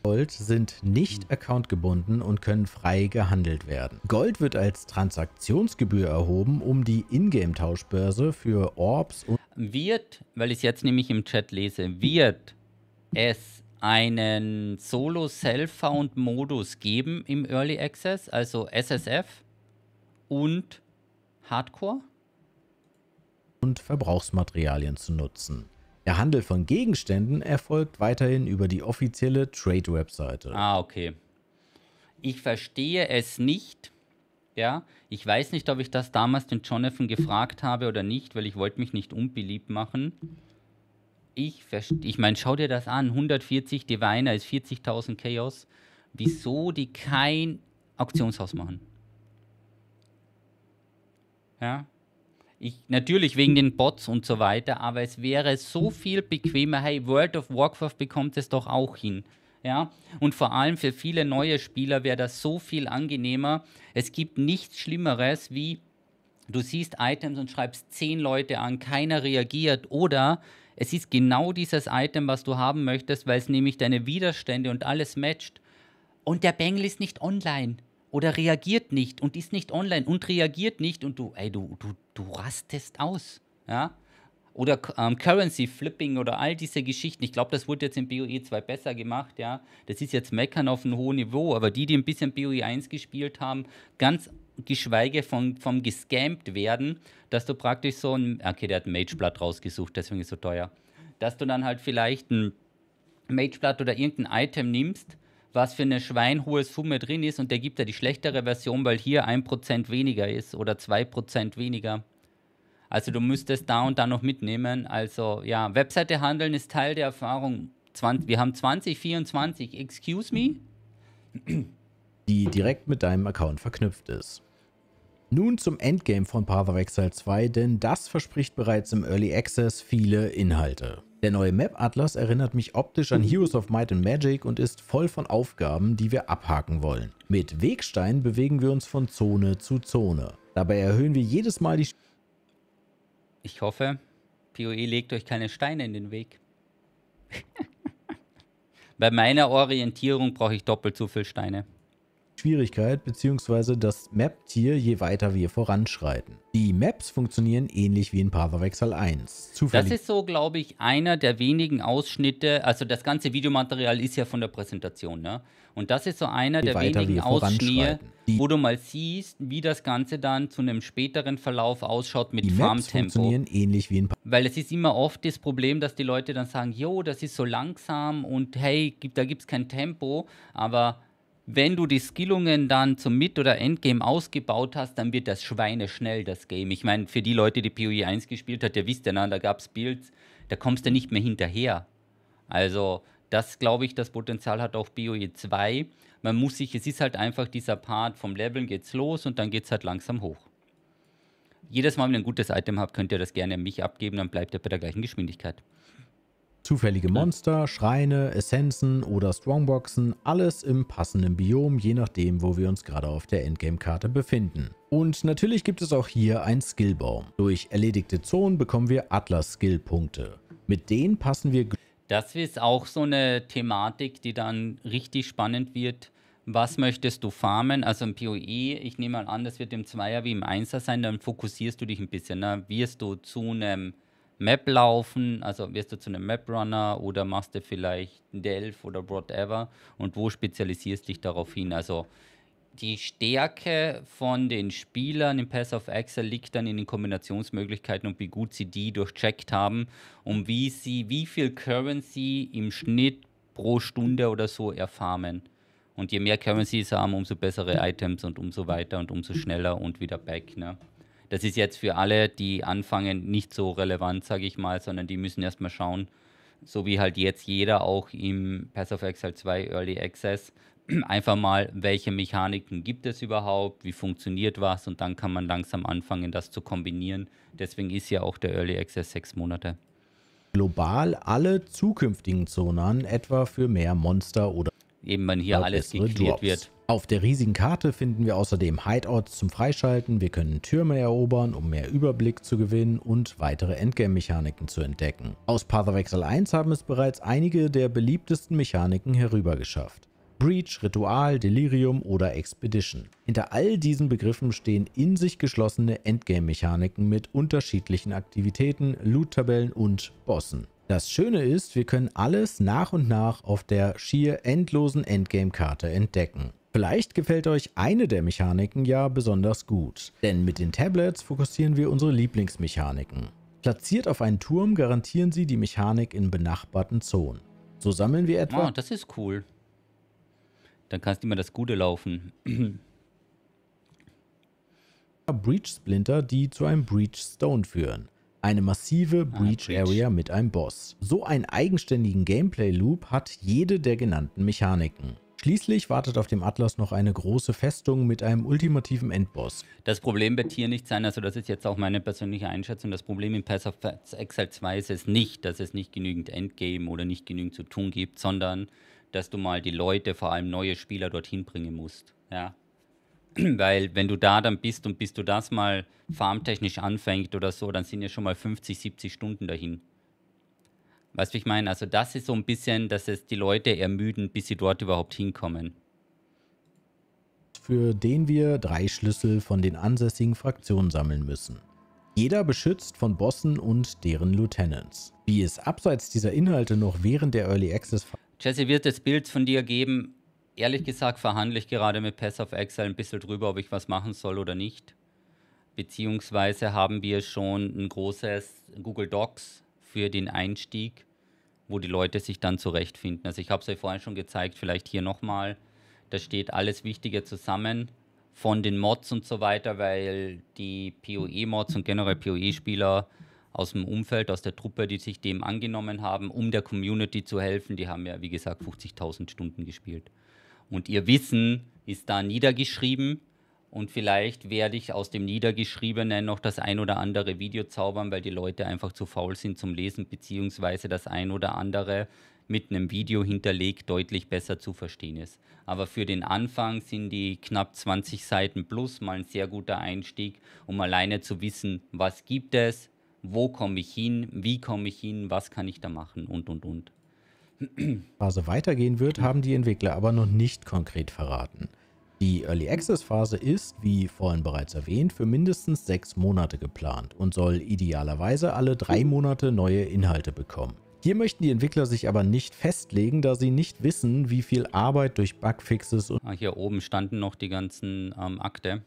Gold sind nicht hm. accountgebunden und können frei gehandelt werden. Gold wird als Transaktionsgebühr erhoben, um die Ingame-Tauschbörse für Orbs und... Wird, weil ich es jetzt nämlich im Chat lese, wird es einen Solo-Self-Found-Modus geben im Early Access, also SSF und Hardcore? Und Verbrauchsmaterialien zu nutzen. Der Handel von Gegenständen erfolgt weiterhin über die offizielle Trade-Webseite. Ah, okay. Ich verstehe es nicht. Ja, ich weiß nicht, ob ich das damals den Jonathan gefragt habe oder nicht, weil ich wollte mich nicht unbeliebt machen. Ich ich meine, schau dir das an, 140 Diviner ist 40.000 Chaos. Wieso die kein Auktionshaus machen? Ja, ich, natürlich wegen den Bots und so weiter, aber es wäre so viel bequemer, hey, World of Warcraft bekommt es doch auch hin. Ja? Und vor allem für viele neue Spieler wäre das so viel angenehmer. Es gibt nichts Schlimmeres wie du siehst Items und schreibst zehn Leute an, keiner reagiert oder es ist genau dieses Item, was du haben möchtest, weil es nämlich deine Widerstände und alles matcht. Und der Bengel ist nicht online oder reagiert nicht und ist nicht online und reagiert nicht und du, ey, du, du, du rastest aus. Ja? Oder ähm, Currency Flipping oder all diese Geschichten. Ich glaube, das wurde jetzt im BOE 2 besser gemacht, ja. Das ist jetzt Meckern auf einem hohen Niveau, aber die, die ein bisschen BOE 1 gespielt haben, ganz geschweige von, vom gescampt werden, dass du praktisch so ein, okay, der hat ein Mageblatt rausgesucht, deswegen ist es so teuer, dass du dann halt vielleicht ein Mageblatt oder irgendein Item nimmst, was für eine schweinhohe Summe drin ist und der gibt ja die schlechtere Version, weil hier 1% weniger ist oder 2% weniger. Also du müsstest da und da noch mitnehmen. Also ja, Webseite handeln ist Teil der Erfahrung. wir haben 2024, excuse me. Die direkt mit deinem Account verknüpft ist. Nun zum Endgame von Path of Exile 2, denn das verspricht bereits im Early Access viele Inhalte. Der neue Map-Atlas erinnert mich optisch an mhm. Heroes of Might and Magic und ist voll von Aufgaben, die wir abhaken wollen. Mit Wegstein bewegen wir uns von Zone zu Zone. Dabei erhöhen wir jedes Mal die... Ich hoffe, PoE legt euch keine Steine in den Weg. Bei meiner Orientierung brauche ich doppelt so viele Steine. Schwierigkeit bzw. das Map-Tier, je weiter wir voranschreiten. Die Maps funktionieren ähnlich wie in Pathwechsel 1. Zufällig das ist so, glaube ich, einer der wenigen Ausschnitte, also das ganze Videomaterial ist ja von der Präsentation, ne? Und das ist so einer der wenigen Ausschnitte, wo du mal siehst, wie das Ganze dann zu einem späteren Verlauf ausschaut mit Farmtempo. ähnlich wie in pa Weil es ist immer oft das Problem, dass die Leute dann sagen, jo, das ist so langsam und hey, da gibt es kein Tempo, aber wenn du die Skillungen dann zum Mid- oder Endgame ausgebaut hast, dann wird das Schweine schnell, das Game. Ich meine, für die Leute, die PoE 1 gespielt hat, ihr wisst ja, da gab es Builds, da kommst du nicht mehr hinterher. Also, das glaube ich, das Potenzial hat auch PoE 2. Man muss sich, es ist halt einfach dieser Part vom Leveln geht's los und dann geht es halt langsam hoch. Jedes Mal, wenn ihr ein gutes Item habt, könnt ihr das gerne an mich abgeben, dann bleibt ihr bei der gleichen Geschwindigkeit. Zufällige Monster, Schreine, Essenzen oder Strongboxen, alles im passenden Biom, je nachdem, wo wir uns gerade auf der Endgame-Karte befinden. Und natürlich gibt es auch hier einen Skillbaum. Durch erledigte Zonen bekommen wir Atlas-Skill-Punkte. Mit denen passen wir... Das ist auch so eine Thematik, die dann richtig spannend wird. Was möchtest du farmen? Also im PoE, ich nehme mal an, das wird im Zweier wie im Einser sein, dann fokussierst du dich ein bisschen. Dann ne? wirst du zu einem Map laufen, also wirst du zu einem Map-Runner oder machst du vielleicht Delph oder whatever und wo spezialisierst dich darauf hin? Also die Stärke von den Spielern im Pass of Excel liegt dann in den Kombinationsmöglichkeiten und wie gut sie die durchcheckt haben und wie sie, wie viel Currency im Schnitt pro Stunde oder so erfarmen. Und je mehr Currency sie haben, umso bessere Items und umso weiter und umso schneller und wieder back. Ne? das ist jetzt für alle, die anfangen, nicht so relevant, sage ich mal, sondern die müssen erstmal schauen, so wie halt jetzt jeder auch im Pass of Exile 2 Early Access, einfach mal, welche Mechaniken gibt es überhaupt, wie funktioniert was und dann kann man langsam anfangen, das zu kombinieren. Deswegen ist ja auch der Early Access sechs Monate. Global alle zukünftigen Zonen etwa für mehr Monster oder eben wenn hier alles geklärt Drops. wird. Auf der riesigen Karte finden wir außerdem Hideouts zum Freischalten, wir können Türme erobern, um mehr Überblick zu gewinnen und weitere Endgame-Mechaniken zu entdecken. Aus Path of Exile 1 haben es bereits einige der beliebtesten Mechaniken herübergeschafft. Breach, Ritual, Delirium oder Expedition. Hinter all diesen Begriffen stehen in sich geschlossene Endgame-Mechaniken mit unterschiedlichen Aktivitäten, Loot-Tabellen und Bossen. Das Schöne ist, wir können alles nach und nach auf der schier endlosen Endgame-Karte entdecken. Vielleicht gefällt euch eine der Mechaniken ja besonders gut, denn mit den Tablets fokussieren wir unsere Lieblingsmechaniken. Platziert auf einen Turm garantieren sie die Mechanik in benachbarten Zonen. So sammeln wir etwa... Oh, das ist cool. Dann kannst du immer das Gute laufen. Breach Splinter, die zu einem Breach Stone führen. Eine massive ah, Breach, Area mit einem Boss. So einen eigenständigen Gameplay Loop hat jede der genannten Mechaniken. Schließlich wartet auf dem Atlas noch eine große Festung mit einem ultimativen Endboss. Das Problem wird hier nicht sein, also das ist jetzt auch meine persönliche Einschätzung, das Problem in Path of Exile 2 ist es nicht, dass es nicht genügend Endgame oder nicht genügend zu tun gibt, sondern dass du mal die Leute, vor allem neue Spieler, dorthin bringen musst. Ja, weil wenn du da dann bist und bis du das mal farmtechnisch anfängst oder so, dann sind ja schon mal 50, 70 Stunden dahin. Weißt du, wie ich meine? Also das ist so ein bisschen, dass es die Leute ermüden, bis sie dort überhaupt hinkommen. Für den wir drei Schlüssel von den ansässigen Fraktionen sammeln müssen. Jeder beschützt von Bossen und deren Lieutenants. Wie es abseits dieser Inhalte noch während der Early Access... Jesse, wird das Bild von dir geben? Ehrlich gesagt verhandle ich gerade mit Pass of Exile ein bisschen drüber, ob ich was machen soll oder nicht. Beziehungsweise haben wir schon ein großes Google Docs für den Einstieg wo die Leute sich dann zurechtfinden. Also ich habe es euch vorhin schon gezeigt, vielleicht hier nochmal, da steht alles Wichtige zusammen von den Mods und so weiter, weil die PoE-Mods und generell PoE-Spieler aus dem Umfeld, aus der Truppe, die sich dem angenommen haben, um der Community zu helfen, die haben ja, wie gesagt, 50.000 Stunden gespielt. Und ihr Wissen ist da niedergeschrieben und vielleicht werde ich aus dem Niedergeschriebenen noch das ein oder andere Video zaubern, weil die Leute einfach zu faul sind zum Lesen, beziehungsweise das ein oder andere mit einem Video hinterlegt deutlich besser zu verstehen ist. Aber für den Anfang sind die knapp 20 Seiten plus mal ein sehr guter Einstieg, um alleine zu wissen, was gibt es, wo komme ich hin, wie komme ich hin, was kann ich da machen und, und, und. Was Also weitergehen wird, haben die Entwickler aber noch nicht konkret verraten. Die Early Access Phase ist, wie vorhin bereits erwähnt, für mindestens sechs Monate geplant und soll idealerweise alle drei hm. Monate neue Inhalte bekommen. Hier möchten die Entwickler sich aber nicht festlegen, da sie nicht wissen, wie viel Arbeit durch Bugfixes und... Ah, hier oben standen noch die ganzen ähm, Akte.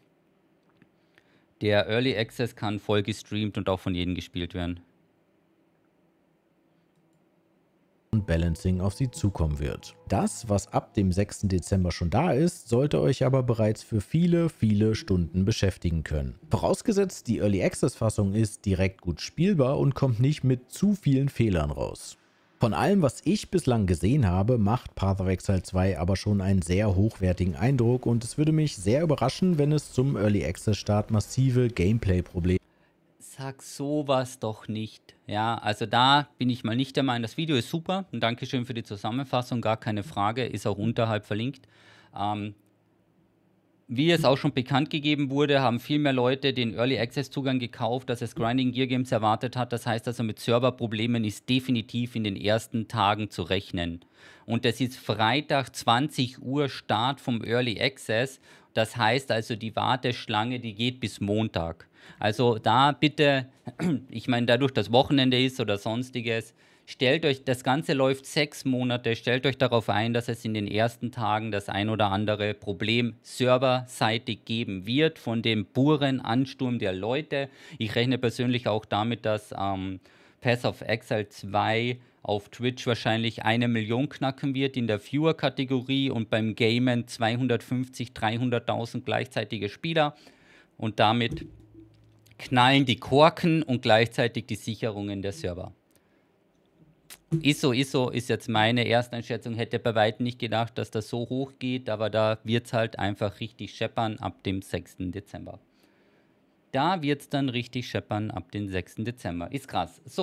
Der Early Access kann voll gestreamt und auch von jedem gespielt werden. und Balancing auf sie zukommen wird. Das, was ab dem 6. Dezember schon da ist, sollte euch aber bereits für viele, viele Stunden beschäftigen können. Vorausgesetzt, die Early Access Fassung ist direkt gut spielbar und kommt nicht mit zu vielen Fehlern raus. Von allem, was ich bislang gesehen habe, macht Path of Exile 2 aber schon einen sehr hochwertigen Eindruck und es würde mich sehr überraschen, wenn es zum Early Access Start massive Gameplay-Probleme sag sowas doch nicht. Ja, also da bin ich mal nicht der Meinung. Das Video ist super und Dankeschön für die Zusammenfassung, gar keine Frage, ist auch unterhalb verlinkt. Ähm, wie es auch schon bekannt gegeben wurde, haben viel mehr Leute den Early Access Zugang gekauft, als es Grinding Gear Games erwartet hat. Das heißt also, mit Serverproblemen ist definitiv in den ersten Tagen zu rechnen. Und das ist Freitag 20 Uhr Start vom Early Access. Das heißt also, die Warteschlange, die geht bis Montag. Also da bitte, ich meine, dadurch, dass Wochenende ist oder sonstiges, stellt euch, das Ganze läuft sechs Monate, stellt euch darauf ein, dass es in den ersten Tagen das ein oder andere Problem serverseitig geben wird von dem puren Ansturm der Leute. Ich rechne persönlich auch damit, dass ähm, Pass of Exile 2 auf Twitch wahrscheinlich eine Million knacken wird in der Viewer-Kategorie und beim Gamen 250, 300.000 gleichzeitige Spieler. Und damit knallen die Korken und gleichzeitig die Sicherungen der Server. ISO, ISO ist jetzt meine Ersteinschätzung, hätte bei weitem nicht gedacht, dass das so hoch geht, aber da wird es halt einfach richtig scheppern ab dem 6. Dezember. Da wird es dann richtig scheppern ab dem 6. Dezember. Ist krass. So.